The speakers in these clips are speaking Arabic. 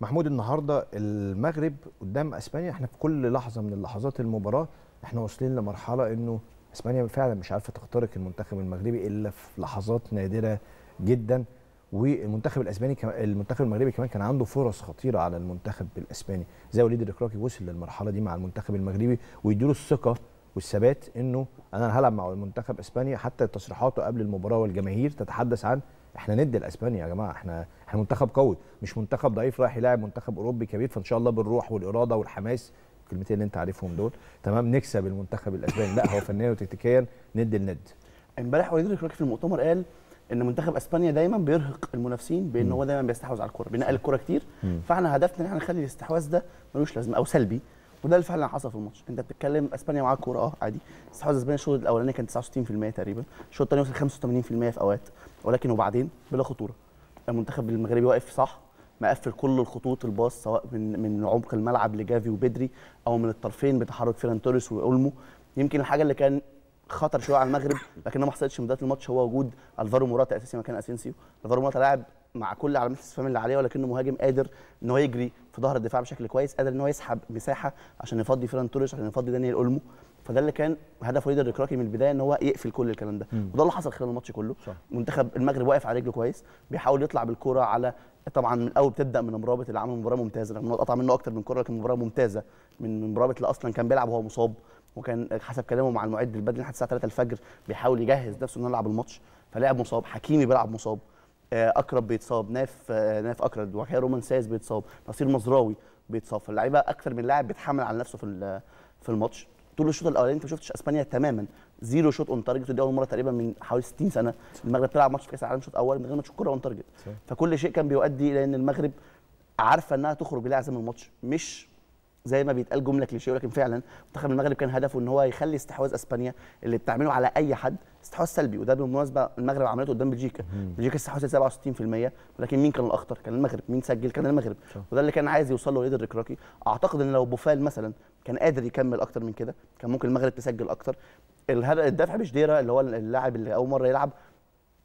محمود النهارده المغرب قدام اسبانيا احنا في كل لحظه من اللحظات المباراه احنا واصلين لمرحله انه اسبانيا فعلا مش عارفه تخترق المنتخب المغربي الا في لحظات نادره جدا والمنتخب الاسباني كم... المنتخب المغربي كمان كان عنده فرص خطيره على المنتخب الاسباني زي وليد الركراكي وصل للمرحله دي مع المنتخب المغربي ويديله الثقه والثبات انه انا هلعب مع منتخب اسبانيا حتى تصريحاته قبل المباراه والجماهير تتحدث عن احنا ندي لاسبانيا يا جماعه احنا احنا منتخب قوي مش منتخب ضعيف رايح يلاعب منتخب اوروبي كبير فان شاء الله بالروح والاراده والحماس الكلمتين اللي انت عارفهم دول تمام نكسب المنتخب الاسباني لا هو فنيا وتكتيكيا ند الند امبارح وليد الكراكي في المؤتمر قال ان منتخب اسبانيا دايما بيرهق المنافسين بان هو دايما بيستحوذ على الكره بينقل الكره كتير فاحنا هدفنا ان احنا نخلي الاستحواذ ده ملوش لازمه او سلبي وده اللي فعلا حصل في الماتش انت بتتكلم اسبانيا معاها كوره اه عادي بس حظ اسبانيا الشوط الاولاني كان 69% تقريبا الشوط الثاني وصل 85% في اوقات ولكن وبعدين بلا خطوره المنتخب المغربي واقف صح مقفل كل الخطوط الباص سواء من من عمق الملعب لجافي وبدري او من الطرفين بتحرك فيران توريس واولمو يمكن الحاجه اللي كان خطر شويه على المغرب لكنها ما حصلتش من بدايه الماتش هو وجود الفارو موراتا اساسي مكان اسينسيو الفارو موراتا لاعب مع كل علامات الاستفهام اللي عليه ولكنه مهاجم قادر ان هو يجري في ظهر الدفاع بشكل كويس قادر ان هو يسحب مساحه عشان يفضي فيران توريس عشان يفضي دانيال اولمو فده اللي كان هدف وليد الركراكي من البدايه ان هو يقفل كل الكلام ده وده اللي حصل خلال الماتش كله صح. منتخب المغرب واقف على رجله كويس بيحاول يطلع بالكوره على طبعا من الاول بتبدا من مرابط اللي عمل مباراه ممتازه رغم انه قطع منه اكتر من كوره لكن مباراه ممتازه من مرابط اللي اصلا كان بيلعب وهو مصاب وكان حسب كلامه مع المعد البدني لحد الساعه 3 الفجر بيحاول يجهز نفسه انه يلعب الماتش فلاعب مصاب حكيمي بيلعب مصاب آه، اقرب بيتصاب ناف آه، ناف اكرد وحياه رومان سايز بيتصاب نصير مزراوي بيتصاب فاللعيبه اكثر من لاعب بيتحمل على نفسه في في الماتش طول الشوط الاولاني انت ما شفتش اسبانيا تماما زيرو شوت اون تارجت ودي اول مره تقريبا من حوالي 60 سنه المغرب تلعب ماتش في كاس العالم شوط اول من غير ما تشوف كوره اون تارجت فكل شيء كان بيؤدي الى ان المغرب عارفه انها تخرج عزم الماتش مش زي ما بيتقال جمله كليشيه ولكن فعلا منتخب المغرب كان هدفه ان هو يخلي استحواذ اسبانيا اللي بتعمله على اي حد استحواذ سلبي وده بالمناسبه المغرب عملته قدام بلجيكا بلجيكا استحواذ 67% ولكن مين كان الاخطر كان المغرب مين سجل كان المغرب وده اللي كان عايز يوصل له ليدر الركراكي اعتقد ان لو بوفال مثلا كان قادر يكمل اكتر من كده كان ممكن المغرب تسجل اكتر الدفع بشديره اللي هو اللاعب اللي اول مره يلعب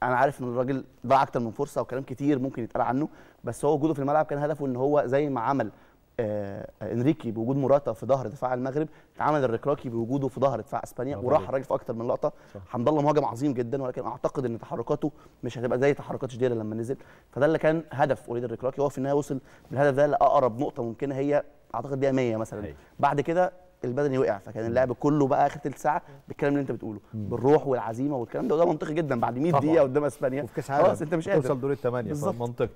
انا عارف ان الراجل ضاع اكتر من فرصه وكلام كتير ممكن يتقال عنه بس هو وجوده في الملعب كان هدفه ان هو زي ما عمل آه، انريكي بوجود مراته في ظهر دفاع المغرب اتعمل الركراكي بوجوده في ظهر دفاع اسبانيا وراح راجل في اكتر من لقطه حمد الله مهاجم عظيم جدا ولكن اعتقد ان تحركاته مش هتبقى زي تحركات شديده لما نزل فده اللي كان هدف وليد الركراكي هو في النهايه وصل بالهدف ده لاقرب نقطه ممكنه هي اعتقد بيها 100 مثلا هي. أيوة. بعد كده البدني وقع فكان اللعب كله بقى اخر ثلث ساعه بالكلام اللي انت بتقوله مم. بالروح والعزيمه والكلام ده وده منطقي جدا بعد 100 دقيقه قدام اسبانيا خلاص انت مش قادر توصل دور الثمانيه بالظبط منطقي